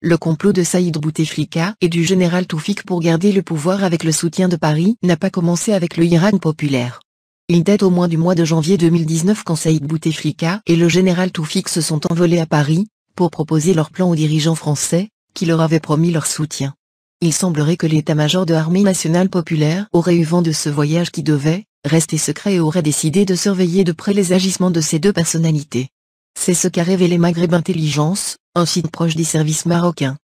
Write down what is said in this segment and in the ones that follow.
Le complot de Saïd Bouteflika et du général Toufik pour garder le pouvoir avec le soutien de Paris n'a pas commencé avec le Iran populaire. Il date au moins du mois de janvier 2019 quand Saïd Bouteflika et le général Toufik se sont envolés à Paris, pour proposer leur plan aux dirigeants français, qui leur avaient promis leur soutien. Il semblerait que l'état-major de l'armée nationale populaire aurait eu vent de ce voyage qui devait, rester secret et aurait décidé de surveiller de près les agissements de ces deux personnalités. C'est ce qu'a révélé Maghreb Intelligence, un site proche des services marocains.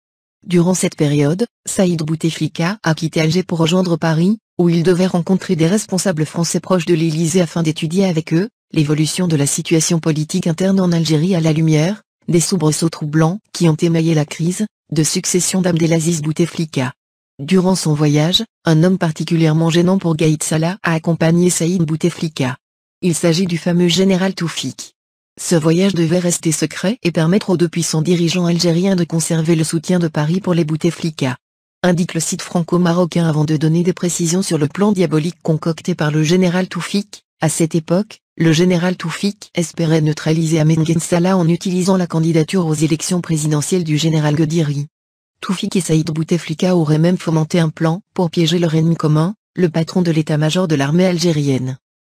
Durant cette période, Saïd Bouteflika a quitté Alger pour rejoindre Paris, où il devait rencontrer des responsables français proches de l'Élysée afin d'étudier avec eux l'évolution de la situation politique interne en Algérie à la lumière des soubresauts troublants qui ont émaillé la crise de succession d'Abdelaziz Bouteflika. Durant son voyage, un homme particulièrement gênant pour Gaïd Salah a accompagné Saïd Bouteflika. Il s'agit du fameux général Toufik. Ce voyage devait rester secret et permettre aux deux puissants dirigeants algériens de conserver le soutien de Paris pour les Bouteflika. Indique le site franco-marocain avant de donner des précisions sur le plan diabolique concocté par le général Toufik. À cette époque, le général Toufik espérait neutraliser Ahmed Salah en utilisant la candidature aux élections présidentielles du général Godiri. Toufik et Saïd Bouteflika auraient même fomenté un plan pour piéger leur ennemi commun, le patron de l'état-major de l'armée algérienne.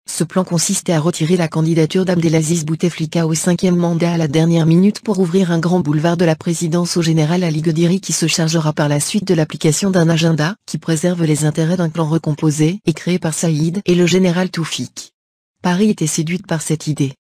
Ce plan consistait à retirer la candidature d'Abdelaziz Bouteflika au cinquième mandat à la dernière minute pour ouvrir un grand boulevard de la présidence au général Ali Godiri qui se chargera par la suite de l'application d'un agenda qui préserve les intérêts d'un clan recomposé et créé par Saïd et le général Toufik. Paris était séduite par cette idée.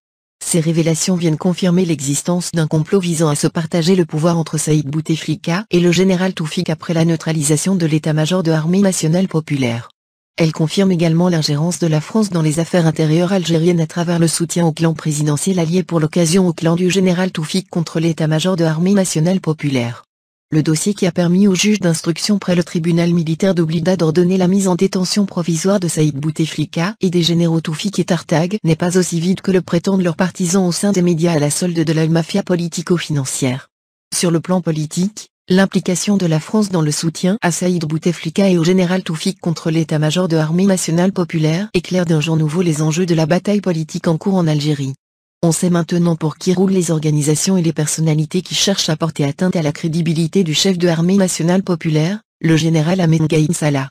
Ces révélations viennent confirmer l'existence d'un complot visant à se partager le pouvoir entre Saïd Bouteflika et le général Toufik après la neutralisation de l'état-major de l'armée nationale populaire. Elle confirme également l'ingérence de la France dans les affaires intérieures algériennes à travers le soutien au clan présidentiel allié pour l'occasion au clan du général Toufik contre l'état-major de l'armée nationale populaire. Le dossier qui a permis au juge d'instruction près le tribunal militaire d'Oblida d'ordonner la mise en détention provisoire de Saïd Bouteflika et des généraux Toufik et Tartag n'est pas aussi vide que le prétendent leurs partisans au sein des médias à la solde de la mafia politico-financière. Sur le plan politique, L'implication de la France dans le soutien à Saïd Bouteflika et au général Toufik contre l'état-major de l'armée nationale populaire éclaire d'un jour nouveau les enjeux de la bataille politique en cours en Algérie. On sait maintenant pour qui roulent les organisations et les personnalités qui cherchent à porter atteinte à la crédibilité du chef de l'armée nationale populaire, le général Amen Gaïn Salah.